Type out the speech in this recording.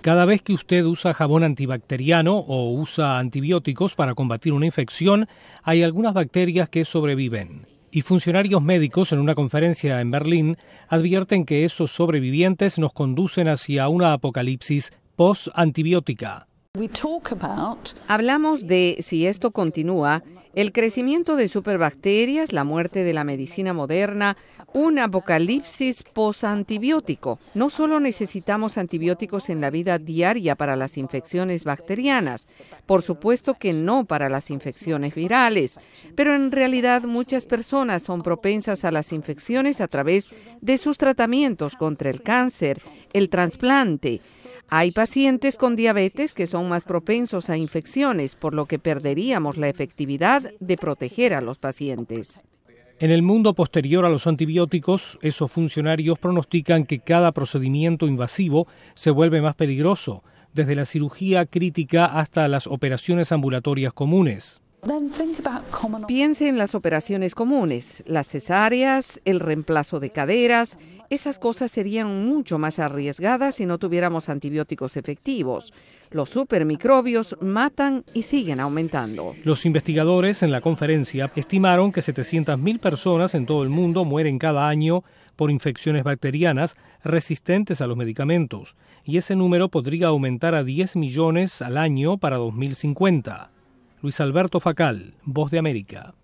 Cada vez que usted usa jabón antibacteriano o usa antibióticos para combatir una infección, hay algunas bacterias que sobreviven. Y funcionarios médicos en una conferencia en Berlín advierten que esos sobrevivientes nos conducen hacia una apocalipsis post-antibiótica. Hablamos de si esto continúa, el crecimiento de superbacterias, la muerte de la medicina moderna, un apocalipsis posantibiótico. No solo necesitamos antibióticos en la vida diaria para las infecciones bacterianas, por supuesto que no para las infecciones virales, pero en realidad muchas personas son propensas a las infecciones a través de sus tratamientos contra el cáncer, el trasplante, hay pacientes con diabetes que son más propensos a infecciones, por lo que perderíamos la efectividad de proteger a los pacientes. En el mundo posterior a los antibióticos, esos funcionarios pronostican que cada procedimiento invasivo se vuelve más peligroso, desde la cirugía crítica hasta las operaciones ambulatorias comunes. Piense en las operaciones comunes, las cesáreas, el reemplazo de caderas. Esas cosas serían mucho más arriesgadas si no tuviéramos antibióticos efectivos. Los supermicrobios matan y siguen aumentando. Los investigadores en la conferencia estimaron que 700.000 personas en todo el mundo mueren cada año por infecciones bacterianas resistentes a los medicamentos, y ese número podría aumentar a 10 millones al año para 2050. Luis Alberto Facal, Voz de América.